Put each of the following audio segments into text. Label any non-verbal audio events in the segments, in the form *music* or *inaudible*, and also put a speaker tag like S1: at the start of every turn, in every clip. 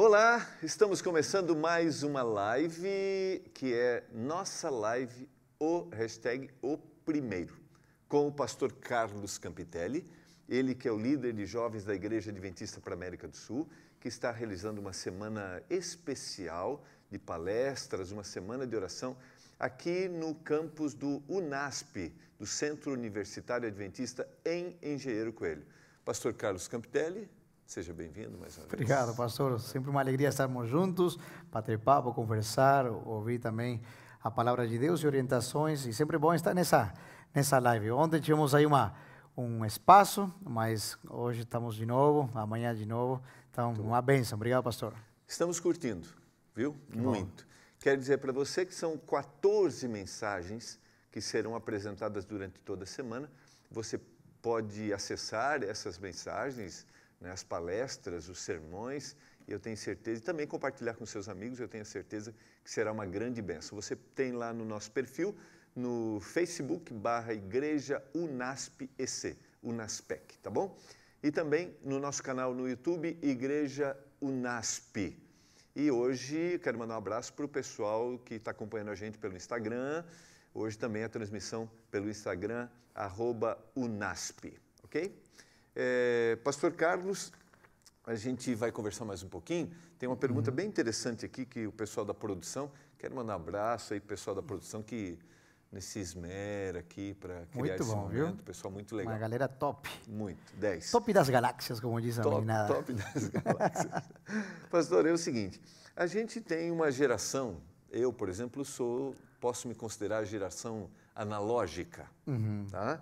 S1: Olá, estamos começando mais uma live que é nossa live, o hashtag O Primeiro, com o pastor Carlos Campitelli, ele que é o líder de jovens da Igreja Adventista para a América do Sul, que está realizando uma semana especial de palestras, uma semana de oração aqui no campus do UNASP, do Centro Universitário Adventista em Engenheiro Coelho. Pastor Carlos Campitelli, Seja bem-vindo mais uma vez. Obrigado,
S2: pastor. Sempre uma alegria estarmos juntos, para ter papo, conversar, ouvir também a palavra de Deus e orientações. E sempre bom estar nessa, nessa live. Ontem tivemos aí uma, um espaço, mas hoje estamos de novo, amanhã de novo. Então, uma benção. Obrigado, pastor.
S1: Estamos curtindo, viu? Que Muito. Bom. Quero dizer para você que são 14 mensagens que serão apresentadas durante toda a semana. Você pode acessar essas mensagens né, as palestras, os sermões, e eu tenho certeza, e também compartilhar com seus amigos, eu tenho certeza que será uma grande benção. Você tem lá no nosso perfil, no Facebook, barra Igreja Unasp EC, Unaspec, tá bom? E também no nosso canal no YouTube, Igreja Unasp. E hoje quero mandar um abraço para o pessoal que está acompanhando a gente pelo Instagram. Hoje também a transmissão pelo Instagram, arroba Unasp, ok? É, Pastor Carlos, a gente vai conversar mais um pouquinho. Tem uma pergunta uhum. bem interessante aqui que o pessoal da produção, quero mandar um abraço aí, pessoal da produção que nesse esmera aqui para criar muito esse bom, momento. Viu? Pessoal muito legal. Uma galera
S2: top. Muito, 10. Top das galáxias, como diz a top, Top
S1: das *laughs* galáxias. Pastor, é o seguinte, a gente tem uma geração, eu, por exemplo, sou, posso me considerar geração analógica, uhum. tá?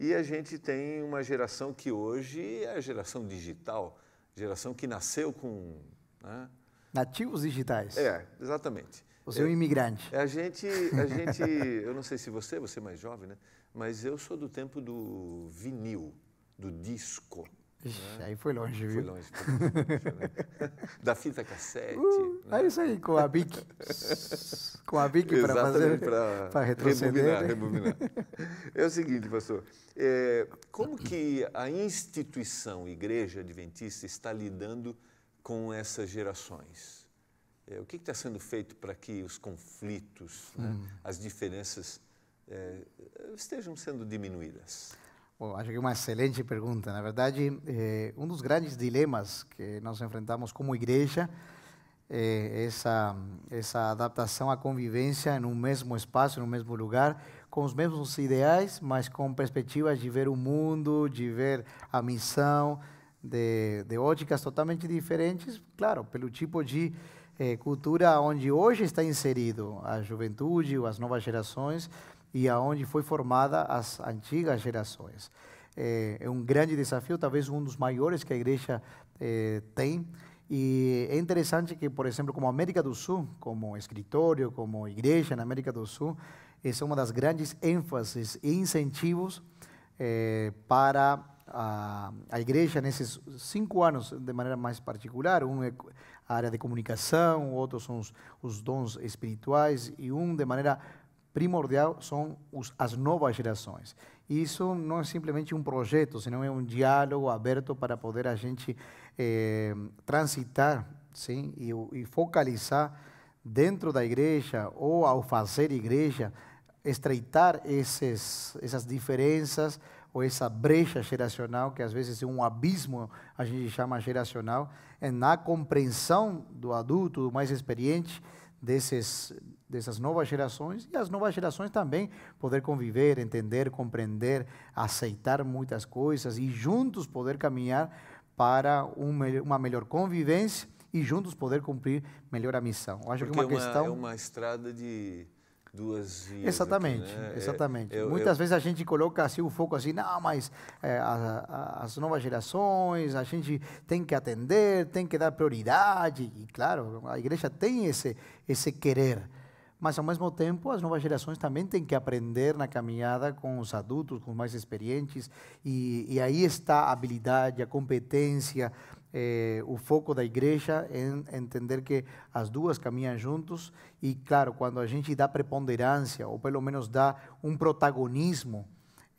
S1: E a gente tem uma geração que hoje é a geração digital, geração que nasceu com. Né?
S2: Nativos digitais. É,
S1: exatamente. Você é um imigrante. A gente, a gente, eu não sei se você, você é mais jovem, né? Mas eu sou do tempo do vinil, do disco. Ixi, né? Aí foi longe, viu? Foi longe. *laughs* da fita cassete. Uh,
S2: né? É isso aí, com a BIC.
S1: com a BIC para fazer. Para retroceder. Rebobinar, né? rebobinar. *laughs* É o seguinte, pastor. É, como que a instituição Igreja Adventista está lidando com essas gerações? É, o que está sendo feito para que os conflitos, né, hum. as diferenças é, estejam sendo diminuídas?
S2: Bom, acho que é uma excelente pergunta. Na verdade, eh, um dos grandes dilemas que nós enfrentamos como igreja é essa, essa adaptação à convivência num mesmo espaço, no mesmo lugar, com os mesmos ideais, mas com perspectivas de ver o mundo, de ver a missão, de, de óticas totalmente diferentes, claro, pelo tipo de eh, cultura onde hoje está inserido a juventude, as novas gerações e aonde foi formada as antigas gerações. É, é um grande desafio, talvez um dos maiores que a igreja é, tem. E é interessante que, por exemplo, como América do Sul, como escritório, como igreja na América do Sul, essa é uma das grandes ênfases e incentivos é, para a, a igreja nesses cinco anos, de maneira mais particular. Um é a área de comunicação, outros são os, os dons espirituais e um de maneira primordial são os, as novas gerações. Isso não é simplesmente um projeto, senão é um diálogo aberto para poder a gente eh, transitar sim, e, e focalizar dentro da igreja ou ao fazer igreja, estreitar esses, essas diferenças ou essa brecha geracional, que às vezes é um abismo, a gente chama geracional, na compreensão do adulto, do mais experiente, desses, dessas novas gerações e as novas gerações também poder conviver, entender, compreender, aceitar muitas coisas e juntos poder caminhar para uma melhor convivência e juntos poder cumprir melhor a missão. Eu acho Porque que é uma, é é questão é
S1: uma estrada de duas Exatamente, aqui, né? É, exatamente. É, eu, Muitas eu... vezes a
S2: gente coloca assim o foco assim, não, mas é, a, a, as novas gerações, a gente tem que atender, tem que dar prioridade. E claro, a igreja tem esse, esse querer. Mas, ao mesmo tempo, as novas gerações também têm que aprender na caminhada com os adultos, com os mais experientes. E, e aí está a habilidade, a competência, eh, o foco da igreja em entender que as duas caminham juntos e, claro, quando a gente dá preponderância, ou pelo menos dá um protagonismo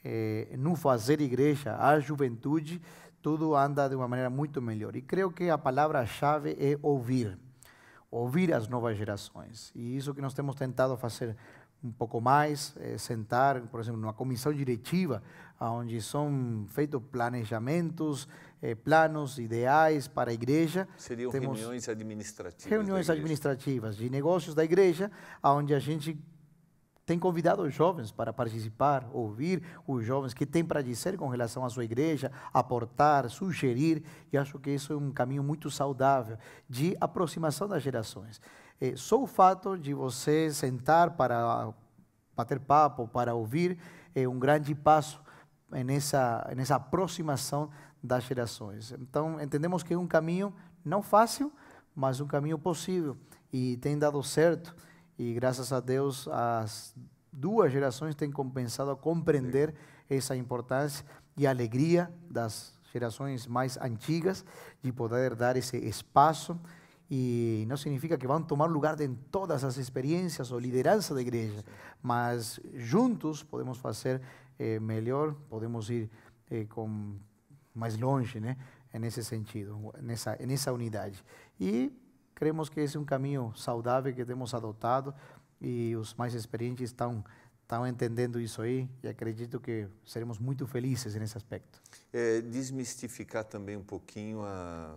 S2: eh, no fazer igreja à juventude, tudo anda de uma maneira muito melhor. E creio que a palavra-chave é ouvir. Ouvir as novas gerações. E isso que nós temos tentado fazer um pouco mais, eh, sentar, por exemplo, numa comissão diretiva, onde são feitos planejamentos, eh, planos ideais para a igreja. Seriam Temos reuniões
S1: administrativas. Reuniões
S2: administrativas de negócios da igreja, onde a gente tem convidado os jovens para participar, ouvir os jovens que têm para dizer com relação à sua igreja, aportar, sugerir, e acho que isso é um caminho muito saudável de aproximação das gerações. É, só o fato de você sentar para bater papo, para ouvir, é um grande passo nessa, nessa aproximação das gerações. Então, entendemos que é um caminho não fácil, mas um caminho possível e tem dado certo. E graças a Deus, as duas gerações têm compensado a compreender essa importância e a alegria das gerações mais antigas de poder dar esse espaço e não significa que vão tomar lugar em todas as experiências ou liderança da igreja, mas juntos podemos fazer eh, melhor, podemos ir eh, com mais longe, né? nesse sentido, nessa, nessa unidade. E cremos que esse é um caminho saudável que temos adotado e os mais experientes estão estão entendendo isso aí e acredito que seremos muito felizes nesse aspecto.
S1: É, desmistificar também um pouquinho a,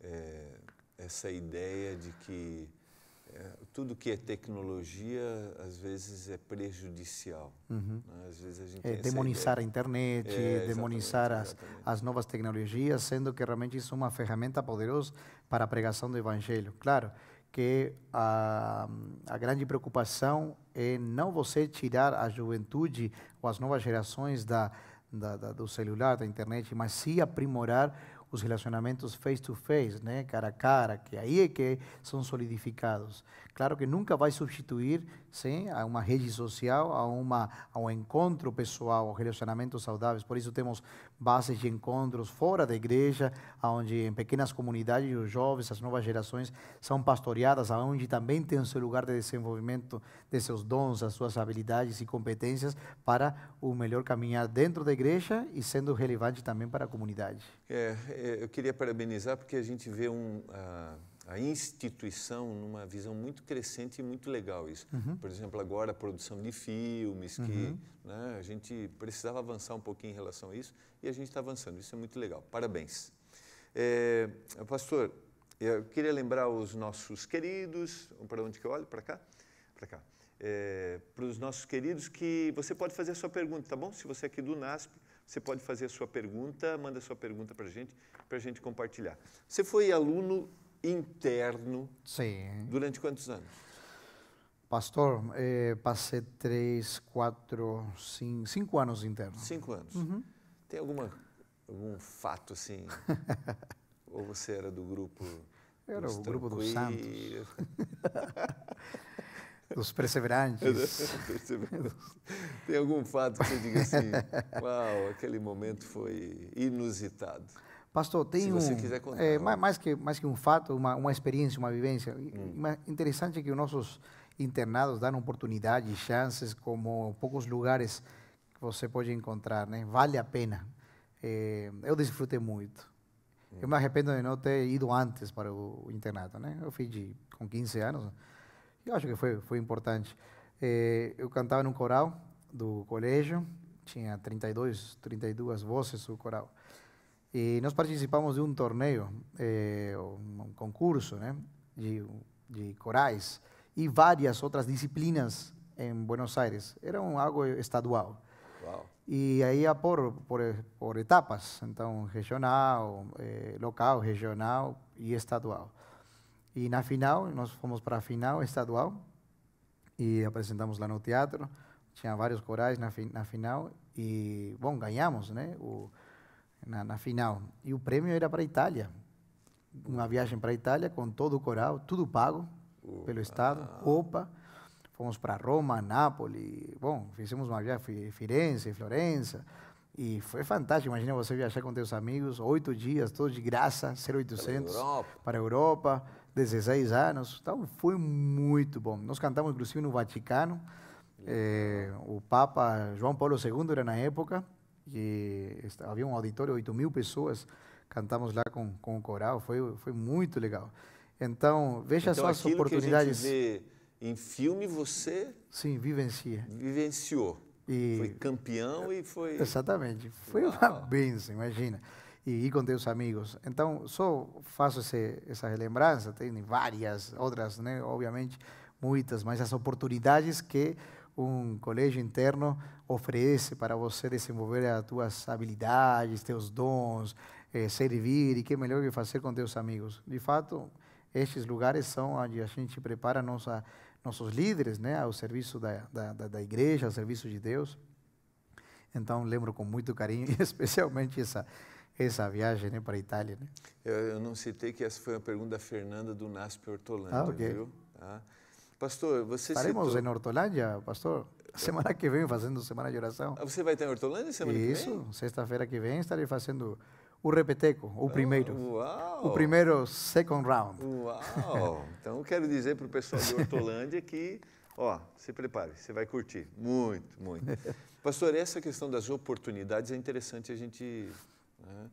S1: é, essa ideia de que é, tudo que é tecnologia às vezes é prejudicial. Uhum. Né? Às vezes a gente é, demonizar a internet, é,
S2: demonizar as, as novas tecnologias, sendo que realmente isso é uma ferramenta poderosa para a pregação do evangelho. Claro que a, a grande preocupação é não você tirar a juventude ou as novas gerações da, da, da do celular, da internet, mas sim aprimorar os relacionamentos face to face, né, cara a cara, que aí é que são solidificados. Claro que nunca vai substituir sim, a uma rede social, a, uma, a um encontro pessoal, relacionamentos saudáveis. Por isso temos bases de encontros fora da igreja, onde em pequenas comunidades os jovens, as novas gerações são pastoreadas, onde também tem o seu lugar de desenvolvimento de seus dons, as suas habilidades e competências para o melhor caminhar dentro da igreja e sendo relevante também para a comunidade.
S1: É, eu eh, eh, queria parabenizar porque a gente vê um... Uh a instituição numa visão muito crescente e muito legal isso. Uhum. Por exemplo, agora a produção de filmes, que uhum. né, a gente precisava avançar um pouquinho em relação a isso, e a gente está avançando, isso é muito legal. Parabéns. É, pastor, eu queria lembrar os nossos queridos, para onde que eu olho? Para cá? Para cá. É, para os nossos queridos que você pode fazer a sua pergunta, tá bom? Se você é aqui do NASP, você pode fazer a sua pergunta, manda a sua pergunta para a gente, para a gente compartilhar. Você foi aluno interno Sim. durante quantos anos?
S2: Pastor, eh, passei três, quatro, cinco, cinco anos interno.
S1: Cinco anos. Uhum. Tem alguma, algum fato assim? *laughs* ou você era do grupo? Era o grupo dos santos. *laughs* *laughs*
S2: dos perseverantes.
S1: Tem algum fato que você diga assim, uau, aquele momento foi inusitado? Pastor, tem Se você um, quiser contar, é, mais,
S2: mais, que, mais que um fato, uma, uma experiência, uma vivência. Hum. Interessante que os nossos internados dão oportunidades, chances, como poucos lugares que você pode encontrar, né? Vale a pena. É, eu desfrutei muito. Eu me hum. arrependo de não ter ido antes para o internato, né? Eu fui de, com 15 anos. Eu acho que foi, foi importante. É, eu cantava no coral do colégio, tinha 32, 32 vozes no coral e nos participamos de um torneio, eh, concurso né, de, de, corais e várias outras disciplinas em Buenos Aires. Era um, algo estadual. Uau. E aí ia por, por, por etapas, então regional, eh, local, regional e estadual. E na final, nós fomos para a final estadual e apresentamos lá no teatro. Tinha vários corais na, fi, na final e, bom, ganhamos, né? ¿eh? O, na, na final. E o prêmio era para a Itália. Uma viagem para a Itália com todo o coral, tudo pago Opa. pelo Estado, roupa. Fomos para Roma, Nápoles, bom, fizemos uma viagem, Firenze, Florença. E foi fantástico, imagina você viajar com seus amigos, oito dias, todos de graça, 0800, Europa. para a Europa, 16 anos. Então, foi muito bom. Nós cantamos, inclusive, no Vaticano. É, o Papa João Paulo II era na época e eh, havia um auditório, 8 mil pessoas, cantamos lá com, com o coral, foi, foi muito legal. Então, veja então, só as oportunidades. Que a
S1: gente vê em filme, você.
S2: Sim, vivencia.
S1: Vivenciou. E... Foi campeão e foi. Exatamente.
S2: Foi Uau. uma bênção, imagina. E ir com teus amigos. Então, só faço esse, essa relembrança, tem várias outras, né? obviamente, muitas, mas as oportunidades que um colégio interno oferece para você desenvolver as tuas habilidades, teus dons, eh, servir e que melhor que fazer com teus amigos. De fato, estes lugares são onde a gente prepara nossa, nossos líderes né, ao serviço da, da, da igreja, ao serviço de Deus. Então, lembro com muito carinho, *laughs* especialmente essa, essa viagem né, para a Itália. Né?
S1: Eu, eu, não citei que essa foi uma pergunta da Fernanda do Naspe Hortolândia, ah, okay. viu? Tá? Pastor, você Estaremos citou... em
S2: Hortolândia, pastor. Semana que vem fazendo semana de oração. Ah,
S1: você vai estar em Hortolândia semana Isso, que vem?
S2: Isso, sexta-feira que vem estarei fazendo o repeteco, o primeiro. Uau. O primeiro second round. Uau!
S1: *laughs* Então quero dizer para o pessoal de Hortolândia que, ó, se prepare, você vai curtir muito, muito. *laughs* Pastor, essa questão das oportunidades é interessante a gente, né,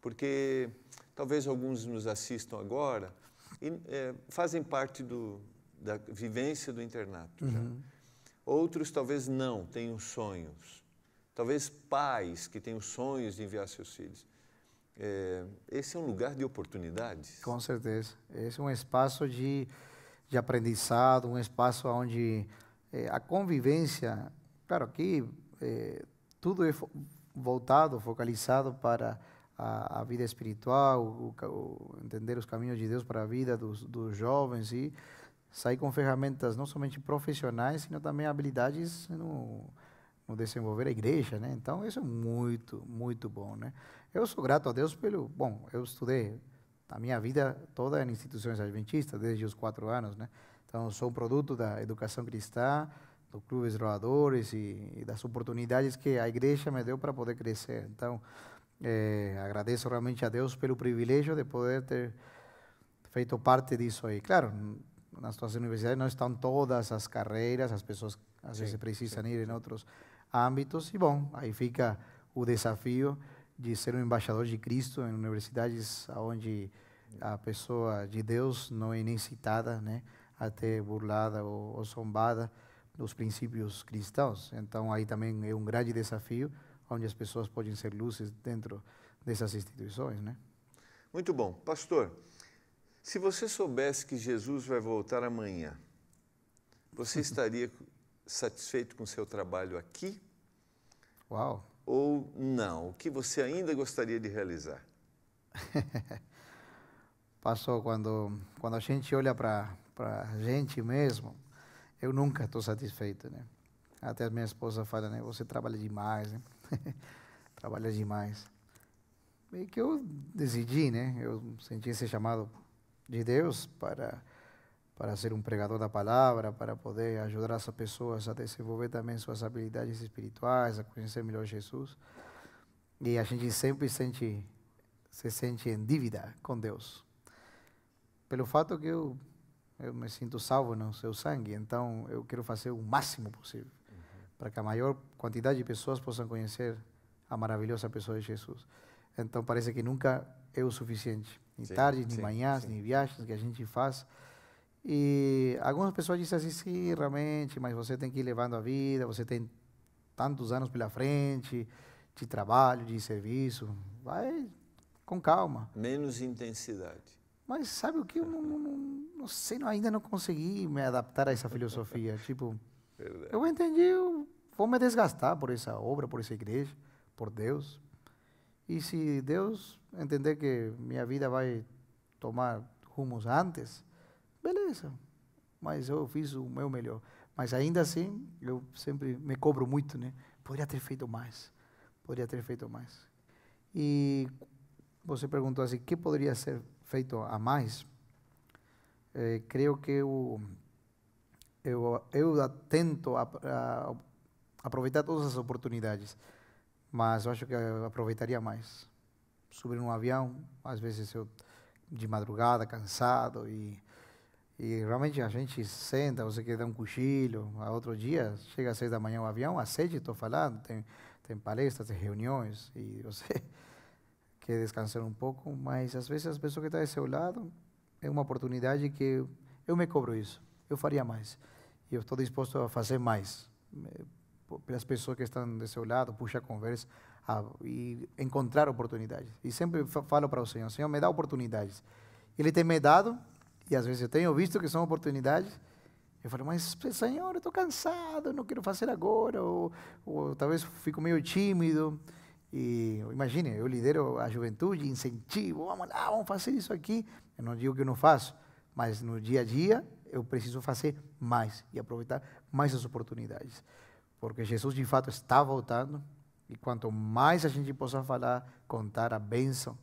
S1: porque talvez alguns nos assistam agora e é, fazem parte do, da vivência do internato. Uhum. Outros talvez não tenham sonhos. Talvez pais que tenham sonhos de enviar seus filhos. É, esse é um lugar de oportunidades.
S2: Com certeza. Esse é um espaço de, de aprendizado, um espaço onde é, a convivência, claro, aqui é, tudo é fo voltado, focalizado para a, a vida espiritual, o, o, entender os caminhos de Deus para a vida dos, dos jovens e sair com ferramentas não somente profissionais, sino também habilidades no, no desenvolver a igreja, né? Então, isso é muito, muito bom, né? Eu sou grato a Deus pelo... Bom, eu estudei a minha vida toda em instituições adventistas, desde os quatro anos, né? Então, sou um produto da educação cristã, do clube de roladores e, e, das oportunidades que a igreja me deu para poder crescer. Então, é, agradeço realmente a Deus pelo privilégio de poder ter feito parte disso aí. Claro, nas tuas universidades não estão todas as carreiras, as pessoas às sim, vezes precisam sim. ir em outros âmbitos, e bom, aí fica o desafio de ser um embaixador de Cristo em universidades onde a pessoa de Deus não é nem citada, né? até burlada ou, ou zombada dos princípios cristãos. Então, aí também é um grande desafio, onde as pessoas podem ser luzes dentro dessas instituições. Né?
S1: Muito bom. Pastor, se você soubesse que Jesus vai voltar amanhã, você *laughs* estaria satisfeito com seu trabalho aqui? Uau! Ou não? O que você ainda gostaria de realizar? *laughs*
S2: Passou quando quando a gente olha para para a gente mesmo, eu nunca estou satisfeito, né? Até a minha esposa fala, né? Você trabalha demais, né? *laughs* trabalha demais. E que eu decidi, né? Eu senti esse chamado de Deus para, para ser um pregador da palavra, para poder ajudar as pessoas a desenvolver também suas habilidades espirituais, a conhecer melhor Jesus. E a gente sempre sente, se sente em dívida com Deus. Pelo fato que eu, eu me sinto salvo no seu sangue, então eu quero fazer o máximo possível uhum. para que a maior quantidade de pessoas possam conhecer a maravilhosa pessoa de Jesus. Então parece que nunca é o suficiente. Nem sim, tarde, nem manhã, manhãs, viagens que a gente faz. E algumas pessoas dizem assim, sim, realmente, mas você tem que ir levando a vida, você tem tantos anos pela frente, de trabalho, de serviço. Vai com calma.
S1: Menos intensidade.
S2: Mas sabe o que? Eu não, não, não sei, não, ainda não consegui me adaptar a essa filosofia. *laughs* tipo, Verdade. eu entendi, eu vou me desgastar por essa obra, por essa igreja, por Deus. E se Deus entender que minha vida vai tomar rumos antes, beleza, mas eu fiz o meu melhor. Mas ainda assim, eu sempre me cobro muito, né? Poderia ter feito mais, poderia ter feito mais. E você perguntou assim, o que poderia ser feito a mais? Eh, creio que eu, eu, eu tento a, a, aproveitar todas as oportunidades, mas eu acho que eu aproveitaria mais subir num avião, às vezes eu de madrugada, cansado, e, e realmente a gente senta, você quer dar um cochilo, a outro dia, chega às seis da manhã o avião, às sete estou falando, tem, tem palestras, tem reuniões, e *laughs* você quer descansar um pouco, mas às vezes as pessoas que estão tá do seu lado, é uma oportunidade que eu me cobro isso, eu faria mais, e eu estou disposto a fazer mais, eh, pelas pessoas que estão do seu lado, puxa a conversa, a, ah, e encontrar oportunidades. E sempre falo para o Senhor, Senhor, me dá oportunidades. Ele tem me dado, e às vezes eu tenho visto que são oportunidades, eu falo, mas Senhor, eu estou cansado, não quero fazer agora, ou, ou, talvez fico meio tímido. E imagine, eu lidero a juventude, incentivo, vamos lá, vamos fazer isso aqui. Eu não digo que eu não faço, mas no dia a dia eu preciso fazer mais e aproveitar mais as oportunidades. Porque Jesus de fato está voltando, e quanto mais a gente possa falar, contar a bênção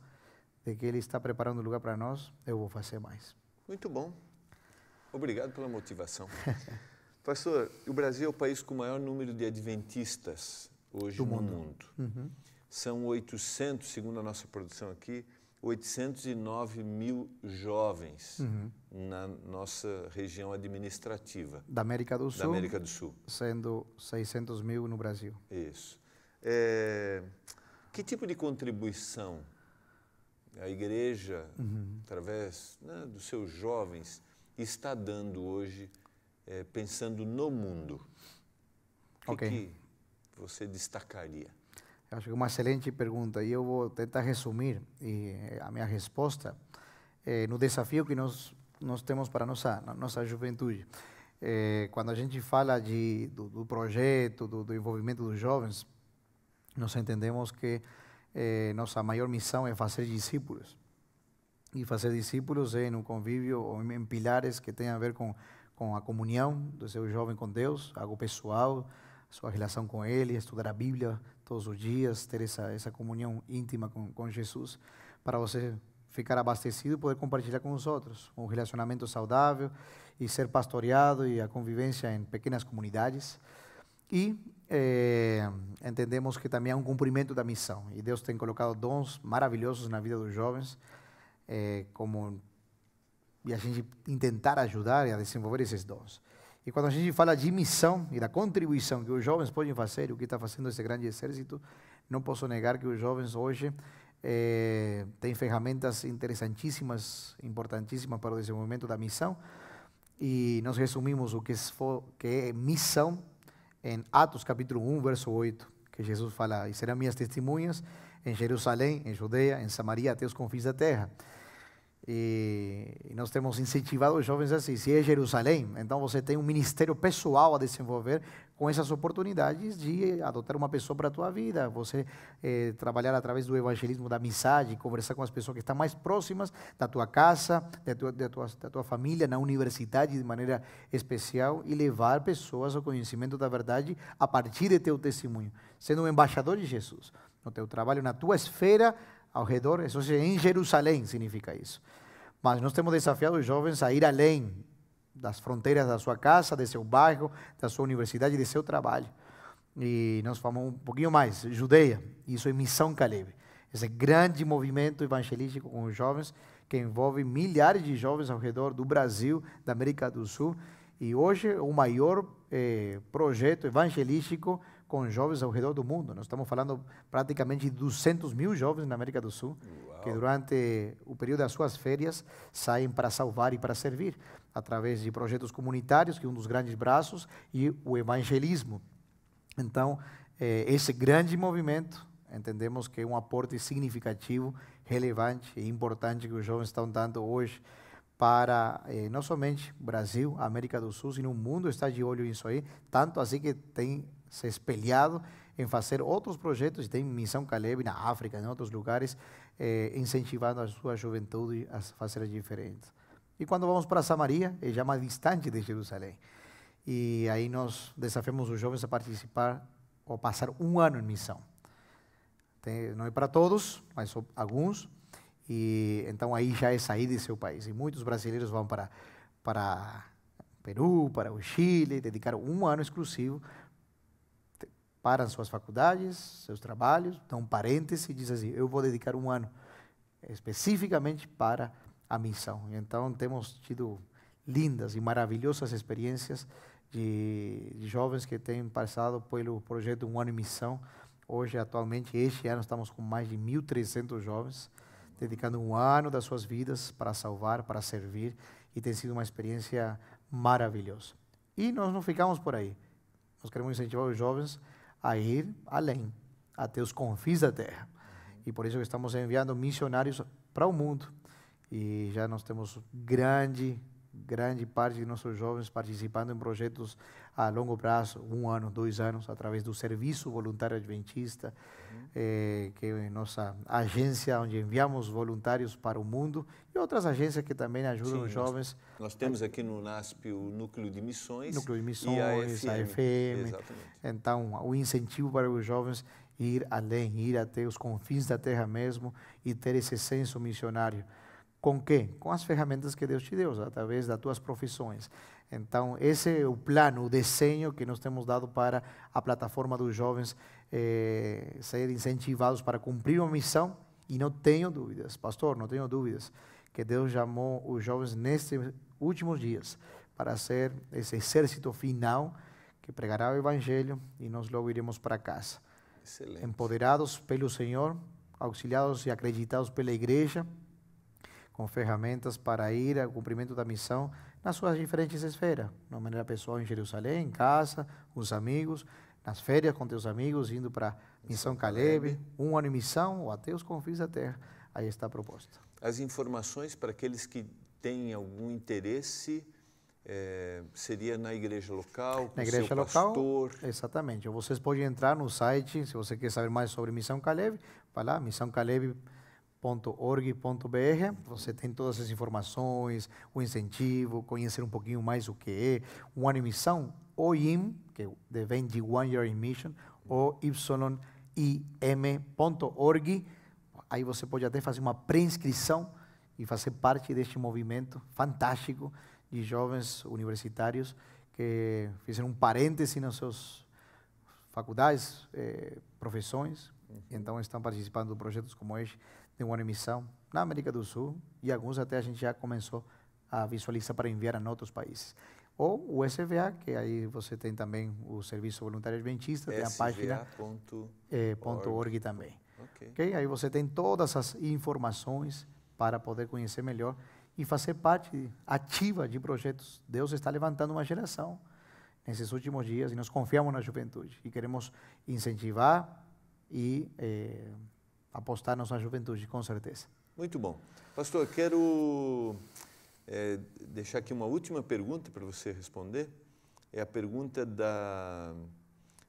S2: de que Ele está preparando o lugar para nós, eu vou fazer mais.
S1: Muito bom. Obrigado pela motivação. *laughs* Pastor, o Brasil é o país com o maior número de adventistas hoje Do no mundo. mundo. Uhum. São 800, segundo a nossa produção aqui, 809 mil jovens uhum. na nossa região administrativa. Da América do Sul. Da América do Sul.
S2: Sendo 600 mil no Brasil.
S1: Isso. É, que tipo de contribuição a igreja, uhum. através né, dos seus jovens, está dando hoje, é, pensando no mundo? O okay. que, você destacaria?
S2: Acho que é uma excelente pergunta e eu vou tentar resumir eh, a minha resposta eh, no desafio que nós nós temos para nossa nossa juventude. Eh, quando a gente fala de do, do projeto, do, do, envolvimento dos jovens, nós entendemos que eh, nossa maior missão é fazer discípulos. E fazer discípulos é no convívio, ou em pilares que têm a ver com, com a comunhão do seu jovem com Deus, algo pessoal, sua relação com Ele, estudar a Bíblia todos os dias, ter essa, essa comunhão íntima com, com Jesus, para você ficar abastecido e poder compartilhar com os outros. Um relacionamento saudável e ser pastoreado e a convivência em pequenas comunidades. E eh, entendemos que também há um cumprimento da missão. E Deus tem colocado dons maravilhosos na vida dos jovens, eh, como e a gente tentar ajudar e a desenvolver esses dons. E quando a gente fala de missão e da contribuição que os jovens podem fazer, o que está fazendo esse grande exército, não posso negar que os jovens hoje eh, têm ferramentas interessantíssimas, importantíssimas para o desenvolvimento da missão. E nós resumimos o que, for, que é missão em Atos capítulo 1, verso 8, que Jesus fala, e serão minhas testemunhas em Jerusalém, em Judeia, em Samaria, até os confins da terra. E, nós temos incentivado os jovens assim, se é Jerusalém, então você tem um ministério pessoal a desenvolver com essas oportunidades de adotar uma pessoa para a tua vida, você eh, trabalhar através do evangelismo, da amizade, conversar com as pessoas que estão mais próximas da tua casa, da tua, da tua, da tua família, na universidade de maneira especial e levar pessoas ao conhecimento da verdade a partir de teu testemunho, sendo um embaixador de Jesus no teu trabalho, na tua esfera ao redor, isso é em Jerusalém significa isso. Mas nós temos desafiado os jovens a ir além das fronteiras da sua casa, de seu bairro, da sua universidade, de seu trabalho. E nós falamos um pouquinho mais, Judeia, isso é Missão Caleb. Esse grande movimento evangelístico com os jovens, que envolve milhares de jovens ao redor do Brasil, da América do Sul. E hoje, o maior eh, projeto evangelístico com jovens ao redor do mundo. Nós estamos falando praticamente de 200 mil jovens na América do Sul, Uau. que durante o período das suas férias saem para salvar e para servir através de projetos comunitários, que é um dos grandes braços, e o evangelismo. Então, eh, esse grande movimento, entendemos que é um aporte significativo, relevante e importante que os jovens estão dando hoje para eh, não somente Brasil, América do Sul, e no mundo está de olho nisso aí, tanto assim que tem se espelhado em fazer outros projetos, tem Missão Caleb na África, em outros lugares, eh, incentivando a sua juventude a fazer a diferença. E quando vamos para Samaria, é já mais distante de Jerusalém. E aí nós desafiamos os jovens a participar ou passar um ano em missão. Tem, não é para todos, mas alguns. E então aí já é sair de seu país. E muitos brasileiros vão para para Peru, para o Chile, dedicaram um ano exclusivo para suas faculdades, seus trabalhos, dão um parêntese e diz assim: eu vou dedicar um ano especificamente para a missão. Então, temos tido lindas e maravilhosas experiências de, jovens que têm passado pelo projeto Um Ano em Missão. Hoje, atualmente, este ano, estamos com mais de 1.300 jovens, dedicando um ano das suas vidas para salvar, para servir, e tem sido uma experiência maravilhosa. E nós não ficamos por aí. Nós queremos incentivar os jovens a ir além, até os confins da terra. E por isso estamos enviando missionários para o mundo e já nós temos grande, grande parte de nossos jovens participando em projetos a longo prazo, um ano, dois anos, através do Serviço Voluntário Adventista, uhum. Eh, que é nossa agência onde enviamos voluntários para o mundo e outras agências que também ajudam Sim, os jovens.
S1: Nós, nós temos aqui no NASP o Núcleo de Missões, Núcleo de Missões, a FM. A FM.
S2: Então, o incentivo para os jovens ir além, ir até os confins da terra mesmo e ter esse senso missionário. Com quê? Com as ferramentas que Deus te deu, através das tuas profissões. Então, esse é o plano, o desenho que nós temos dado para a plataforma dos jovens eh, incentivados para cumprir uma missão. E não tenho dúvidas, pastor, não tenho dúvidas, que Deus chamou os jovens nestes últimos dias para ser esse exército final que pregará o evangelho e nós logo iremos para casa. Excelente. Empoderados pelo Senhor, auxiliados e acreditados pela igreja, com ferramentas para ir ao cumprimento da missão nas suas diferentes esferas, de uma maneira pessoal em Jerusalém, em casa, com os amigos, nas férias com teus amigos, indo para Missão Caleb, um ano em missão, ou até os confins da terra. Aí está a proposta.
S1: As informações para aqueles que têm algum interesse é, seria na igreja local, na igreja local,
S2: pastor. Exatamente. Vocês podem entrar no site, se você quer saber mais sobre Missão Caleb, vai lá, missãocaleb.com www.org.br. Você tem todas as informações, o incentivo, conhecer um pouquinho mais o que é. uma emissão OIM, que vem de One Year emission ou YIM.org. Aí você pode até fazer uma pré-inscrição e fazer parte deste movimento fantástico de jovens universitários que fizeram um parêntese nas suas faculdades, eh, profissões, então estão participando de projetos como este de uma missão na América do Sul e alguns até a gente já começou a visualizar para enviar a outros países. Ou o SVA, que aí você tem também o Serviço Voluntário Adventista, tem a página ponto é, ponto org. org também. Okay. Aí você tem todas as informações para poder conhecer melhor e fazer parte ativa de projetos. Deus está levantando uma geração nesses últimos dias e nós confiamos na juventude e queremos incentivar e... Eh, apostar na sua juventude, com certeza.
S1: Muito bom. Pastor, quero é, deixar aqui uma última pergunta para você responder. É a pergunta da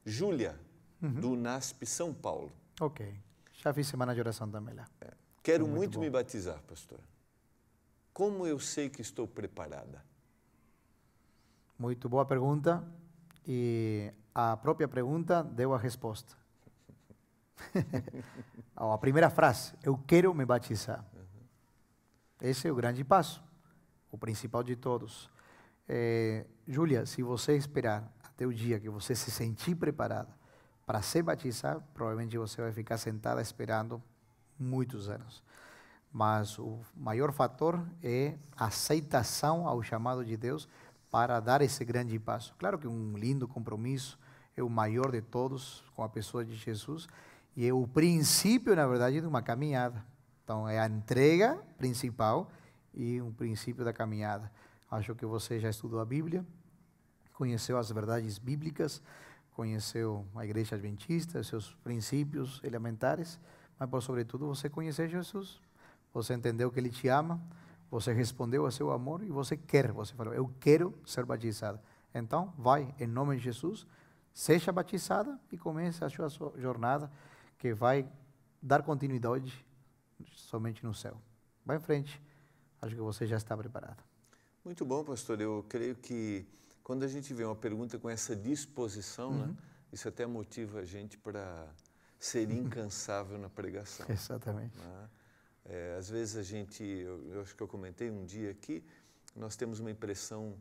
S1: Júlia, uhum. do NASP São Paulo.
S2: Ok. Já fiz semana de oração também lá. É.
S1: Quero é muito, muito me batizar, pastor. Como eu sei que estou preparada?
S2: Muito boa pergunta. E a própria pergunta deu a resposta. *laughs* a primeira frase, eu quero me batizar. Esse é o grande passo, o principal de todos. É, eh, Júlia, se você esperar até o dia que você se sentir preparada para se batizar, provavelmente você vai ficar sentada esperando muitos anos. Mas o maior fator é a aceitação ao chamado de Deus para dar esse grande passo. Claro que um lindo compromisso é o maior de todos com a pessoa de Jesus, e é o princípio, na verdade, de uma caminhada. Então, é a entrega principal e um princípio da caminhada. Acho que você já estudou a Bíblia, conheceu as verdades bíblicas, conheceu a igreja adventista, seus princípios elementares, mas, por sobretudo, você conheceu Jesus, você entendeu que Ele te ama, você respondeu a seu amor e você quer, você falou, eu quero ser batizado. Então, vai, em nome de Jesus, seja batizada e comece a sua jornada que vai dar continuidade somente no céu. Vai em frente, acho que você já está preparado.
S1: Muito bom, pastor. Eu creio que quando a gente vê uma pergunta com essa disposição, né, uhum. né, isso até motiva a gente para ser *laughs* incansável na pregação. Exatamente. Né? É, às vezes a gente, eu, eu, acho que eu comentei um dia aqui, nós temos uma impressão,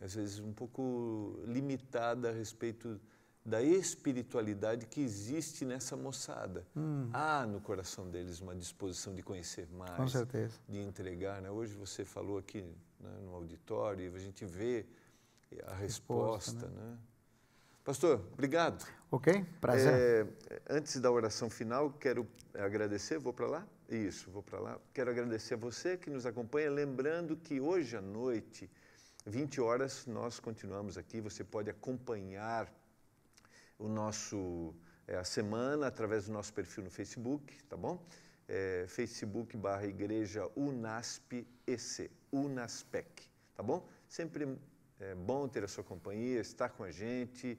S1: às vezes, um pouco limitada a respeito da espiritualidade que existe nessa moçada. Hum. Há no coração deles uma disposição de conhecer mais, de entregar. Né? Hoje você falou aqui né, no auditório e a gente vê a resposta. resposta né? né? Pastor, obrigado. Ok, prazer. É, antes da oração final, quero agradecer, vou para lá? Isso, vou para lá. Quero agradecer a você que nos acompanha, lembrando que hoje à noite, 20 horas, nós continuamos aqui, você pode acompanhar o nosso, é, a semana através do nosso perfil no Facebook, tá bom? É, Facebook barra Igreja Unasp EC, Unaspec, tá bom? Sempre é bom ter a sua companhia, estar com a gente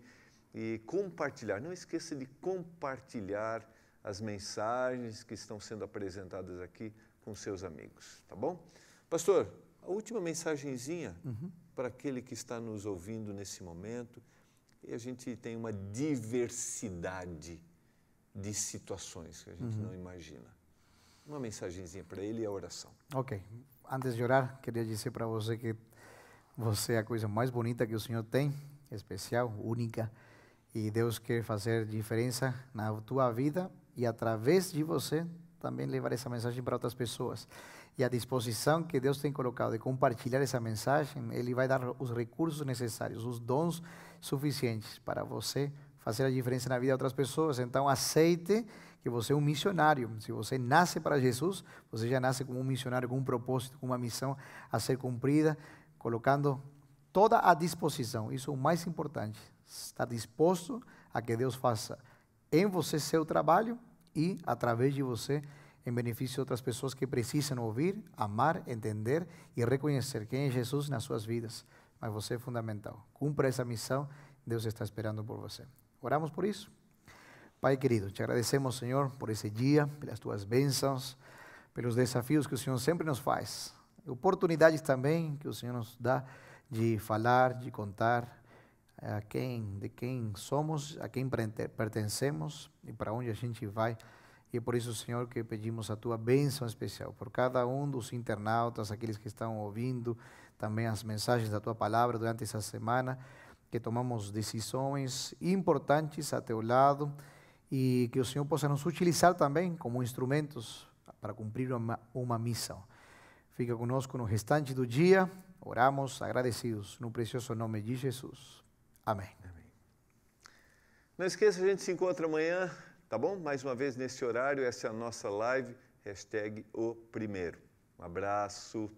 S1: e compartilhar. Não esqueça de compartilhar as mensagens que estão sendo apresentadas aqui com seus amigos, tá bom? Pastor, a última mensagenzinha uhum. para aquele que está nos ouvindo nesse momento e a gente tem uma diversidade de situações que a gente uhum. não imagina. Uma mensagenzinha para ele e a oração.
S2: Ok. Antes de orar, queria dizer para você que você é a coisa mais bonita que o Senhor tem, especial, única. E Deus quer fazer diferença na tua vida e através de você também levar essa mensagem para outras pessoas e a disposição que Deus tem colocado de compartilhar essa mensagem, Ele vai dar os recursos necessários, os dons suficientes para você fazer a diferença na vida de outras pessoas. Então, aceite que você é um missionário. Se você nasce para Jesus, você já nasce como um missionário, com um propósito, com uma missão a ser cumprida, colocando toda a disposição. Isso é o mais importante. Estar disposto a que Deus faça em você seu trabalho e através de você em benefício de outras pessoas que precisam ouvir, amar, entender e reconhecer quem é Jesus nas suas vidas. Mas você é fundamental. Cumpra essa missão, Deus está esperando por você. Oramos por isso. Pai querido, te agradecemos, Senhor, por esse dia, pelas tuas bênçãos, pelos desafios que o Senhor sempre nos faz, oportunidades também que o Senhor nos dá de falar, de contar a quem, de quem somos, a quem pertencemos e para onde a gente vai e é por isso, Senhor, que pedimos a tua bênção especial por cada um dos internautas, aqueles que estão ouvindo também as mensagens da tua palavra durante essa semana, que tomamos decisões importantes a teu lado e que o Senhor possa nos utilizar também como instrumentos para cumprir uma, uma missão. Fica conosco no restante do dia, oramos agradecidos no precioso nome de Jesus. Amém. Amém.
S1: Não esqueça, a gente se encontra amanhã. Tá bom? Mais uma vez nesse horário, essa é a nossa live, hashtag o primeiro. Um abraço.